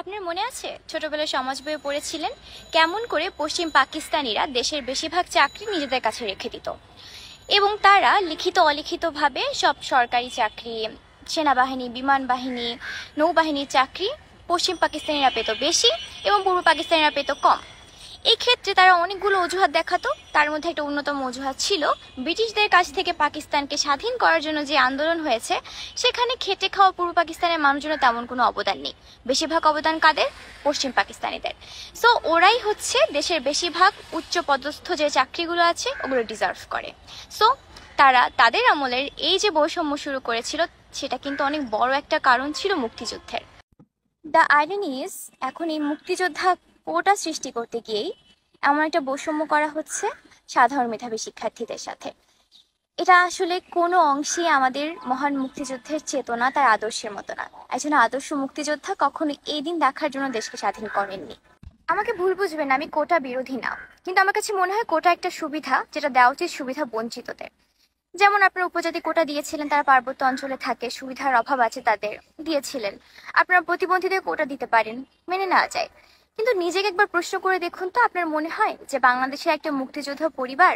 আপনার মনে আছে ছোটবেলায় সমাজ বইয়ে পড়েছিলেন কেমন করে পশ্চিম পাকিস্তানিরা দেশের বেশিরভাগ চাকরি নিজেদের কাছে রেখে দিত এবং তারা লিখিত অলিখিতভাবে সব সরকারি চাকরি সেনাবাহিনী বিমান বাহিনী নৌবাহিনীর চাকরি পশ্চিম পাকিস্তানিরা পেত বেশি এবং পূর্ব পাকিস্তানিরা পেত কম এক্ষেত্রে তারা অনেকগুলো অজুহাত দেখাতো তার মধ্যে একটা অন্যতম অজুহাত ছিল ব্রিটিশদের কাছ থেকে পাকিস্তানকে স্বাধীন করার জন্য যে আন্দোলন হয়েছে সেখানে খেটে খাওয়া পূর্ব পাকিস্তানের মানুষজনের তেমন কোনো অবদান নেই বেশিরভাগ অবদান কাদের পশ্চিম পাকিস্তানিদের সো ওরাই হচ্ছে দেশের বেশিরভাগ উচ্চ পদস্থ যে চাকরিগুলো আছে ওগুলো ডিজার্ভ করে সো তারা তাদের আমলের এই যে বৈষম্য শুরু করেছিল সেটা কিন্তু অনেক বড় একটা কারণ ছিল মুক্তিযুদ্ধের দ্য আইডেন ইজ এখন এই মুক্তিযোদ্ধা কোটা সৃষ্টি করতে গিয়েই এমন একটা বৈষম্য করা হচ্ছে সাধারণ মেধাবী শিক্ষার্থীদের সাথে এটা আসলে কোনো অংশে আমাদের মহান মুক্তিযুদ্ধের চেতনা তার আদর্শের মতো না একজন আদর্শ মুক্তিযোদ্ধা কখনো এই দিন দেখার জন্য দেশকে স্বাধীন করেননি আমাকে ভুল বুঝবেন আমি কোটা বিরোধী না কিন্তু আমার কাছে মনে হয় কোটা একটা সুবিধা যেটা দেওয়া উচিত সুবিধা বঞ্চিতদের যেমন আপনার উপজাতি কোটা দিয়েছিলেন তারা পার্বত্য অঞ্চলে থাকে সুবিধার অভাব আছে তাদের দিয়েছিলেন আপনারা প্রতিবন্ধীদের কোটা দিতে পারেন মেনে নেওয়া যায় কিন্তু নিজেকে একবার প্রশ্ন করে দেখুন তো আপনার মনে হয় যে বাংলাদেশের একটা মুক্তিযোদ্ধা পরিবার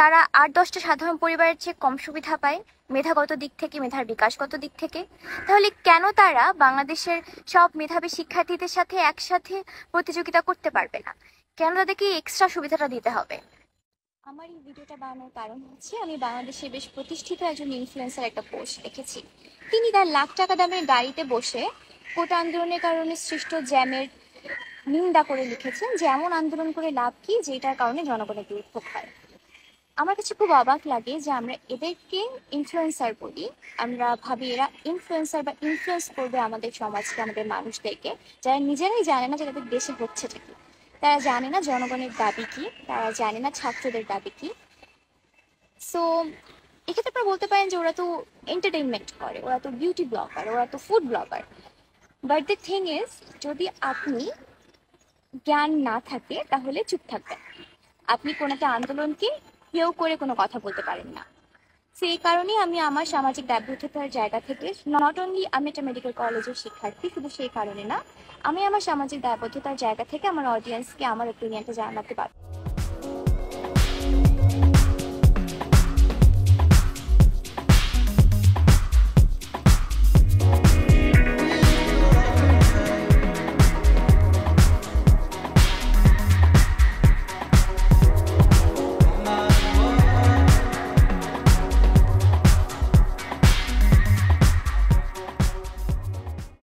তারা আট দশটা সাধারণ পরিবারের চেয়ে কম সুবিধা পায় মেধাগত দিক থেকে মেধার বিকাশগত দিক থেকে তাহলে কেন তারা বাংলাদেশের সব মেধাবী শিক্ষার্থীদের সাথে একসাথে প্রতিযোগিতা করতে পারবে না কেন তাদেরকে এক্সট্রা সুবিধাটা দিতে হবে আমার এই ভিডিওটা বানানোর কারণ হচ্ছে আমি বাংলাদেশে বেশ প্রতিষ্ঠিত একজন ইনফ্লুয়েন্সার একটা পোস্ট দেখেছি তিনি তার লাখ টাকা দামের গাড়িতে বসে কোটা আন্দোলনের কারণে সৃষ্ট জ্যামের নিন্দা করে লিখেছেন যে এমন আন্দোলন করে লাভ কি যেটার কারণে জনগণের বিক্ষোভ হয় আমার কাছে খুব অবাক লাগে যে আমরা এদেরকে ইনফ্লুয়েন্সার বলি আমরা ভাবি এরা ইনফ্লুয়েন্সার বা ইনফ্লুয়েন্স করবে আমাদের সমাজকে আমাদের মানুষদেরকে যারা নিজেরাই জানে না যে তাদের দেশে হচ্ছে কি তারা জানে না জনগণের দাবি কি তারা জানে না ছাত্রদের দাবি কি সো এক্ষেত্রে আপনারা বলতে পারেন যে ওরা তো এন্টারটেইনমেন্ট করে ওরা তো বিউটি ব্লগার ওরা তো food blogger but the thing is যদি আপনি জ্ঞান না থাকে তাহলে চুপ থাকবেন আপনি কোনো একটা আন্দোলনকে কেউ করে কোনো কথা বলতে পারেন না সেই কারণেই আমি আমার সামাজিক দায়বদ্ধতার জায়গা থেকে নট অনলি আমি একটা মেডিকেল কলেজের শিক্ষার্থী শুধু সেই কারণে না আমি আমার সামাজিক দায়বদ্ধতার জায়গা থেকে আমার অডিয়েন্সকে আমার ওপিনিয়নটা জানাতে পারবো